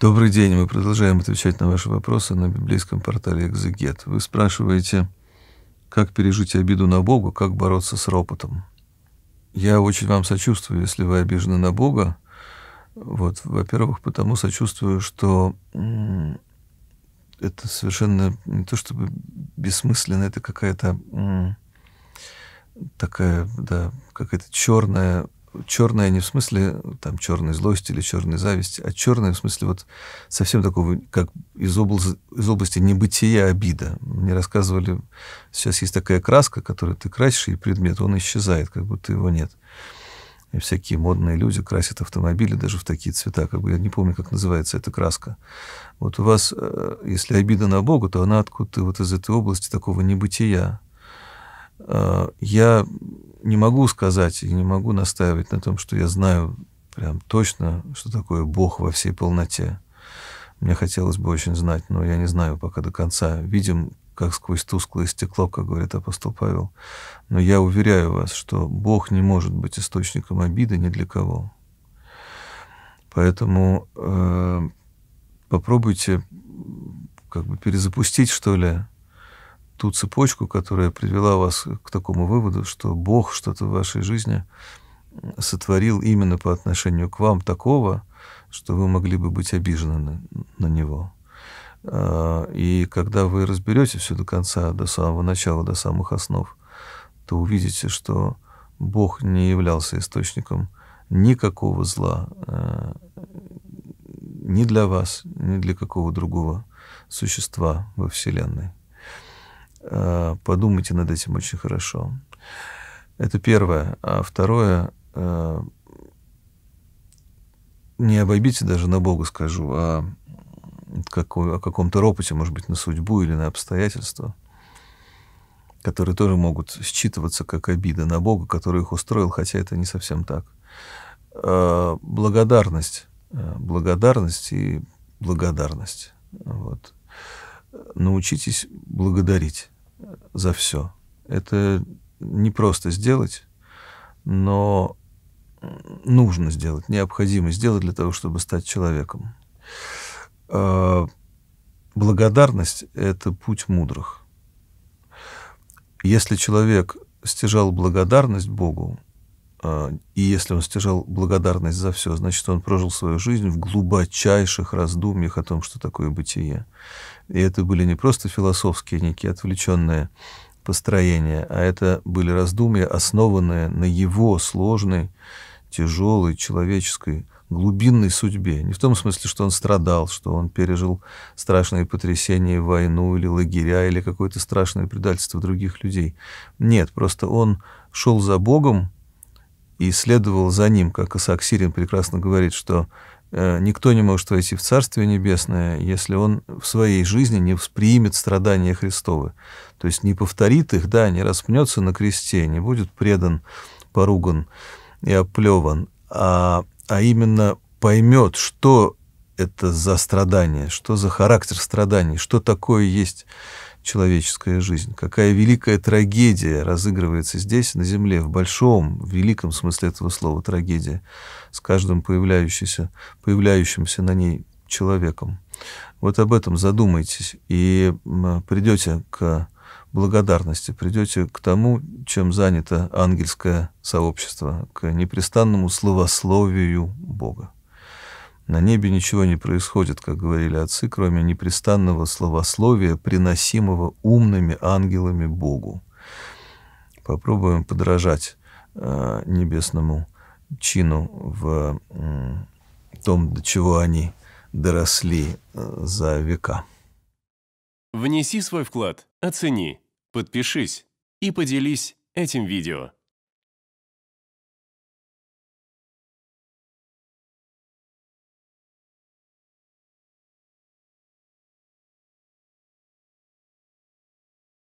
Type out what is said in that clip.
Добрый день. Мы продолжаем отвечать на ваши вопросы на библейском портале «Экзегет». Вы спрашиваете, как пережить обиду на Бога, как бороться с ропотом. Я очень вам сочувствую, если вы обижены на Бога. Вот, во-первых, потому сочувствую, что это совершенно не то чтобы бессмысленно, это какая-то такая, да, какая-то черная черное не в смысле там черной злости или черной зависти, а черное в смысле вот совсем такого, как из, области, из области небытия обида. Мне рассказывали, сейчас есть такая краска, которую ты красишь, и предмет, он исчезает, как будто его нет. И всякие модные люди красят автомобили даже в такие цвета, как бы я не помню, как называется эта краска. Вот у вас, э, если обида на Бога, то она откуда-то вот из этой области такого небытия. Э, я не могу сказать и не могу настаивать на том, что я знаю прям точно, что такое Бог во всей полноте. Мне хотелось бы очень знать, но я не знаю пока до конца. Видим, как сквозь тусклое стекло, как говорит апостол Павел. Но я уверяю вас, что Бог не может быть источником обиды ни для кого. Поэтому э, попробуйте как бы перезапустить, что ли, ту цепочку, которая привела вас к такому выводу, что Бог что-то в вашей жизни сотворил именно по отношению к вам такого, что вы могли бы быть обижены на, на него. А, и когда вы разберете все до конца, до самого начала, до самых основ, то увидите, что Бог не являлся источником никакого зла а, ни для вас, ни для какого другого существа во Вселенной. Э, подумайте над этим очень хорошо. Это первое. А второе, э, не обойдите даже на Бога скажу, а какой, о каком-то ропоте, может быть, на судьбу или на обстоятельства, которые тоже могут считываться как обида на Бога, который их устроил, хотя это не совсем так. Э, благодарность, благодарность и благодарность. Вот. Научитесь благодарить за все. Это не просто сделать, но нужно сделать, необходимо сделать для того, чтобы стать человеком. А, благодарность — это путь мудрых. Если человек стяжал благодарность Богу, а, и если он стяжал благодарность за все, значит, он прожил свою жизнь в глубочайших раздумьях о том, что такое бытие. И это были не просто философские, некие отвлеченные построения, а это были раздумья, основанные на его сложной, тяжелой, человеческой, глубинной судьбе. Не в том смысле, что он страдал, что он пережил страшные потрясения, войну или лагеря, или какое-то страшное предательство других людей. Нет, просто он шел за Богом, и следовал за ним, как Исаак Сирин прекрасно говорит, что э, никто не может войти в Царствие Небесное, если он в своей жизни не воспримет страдания Христовы. То есть не повторит их, да, не распнется на кресте, не будет предан, поруган и оплеван, а, а именно поймет, что это за страдание. что за характер страданий, что такое есть человеческая жизнь, какая великая трагедия разыгрывается здесь, на Земле, в большом, в великом смысле этого слова трагедия, с каждым появляющимся, появляющимся на ней человеком. Вот об этом задумайтесь и придете к благодарности, придете к тому, чем занято ангельское сообщество, к непрестанному словословию Бога. На небе ничего не происходит, как говорили отцы, кроме непрестанного словословия, приносимого умными ангелами Богу. Попробуем подражать э, небесному чину в э, том, до чего они доросли э, за века. Внеси свой вклад, оцени, подпишись и поделись этим видео.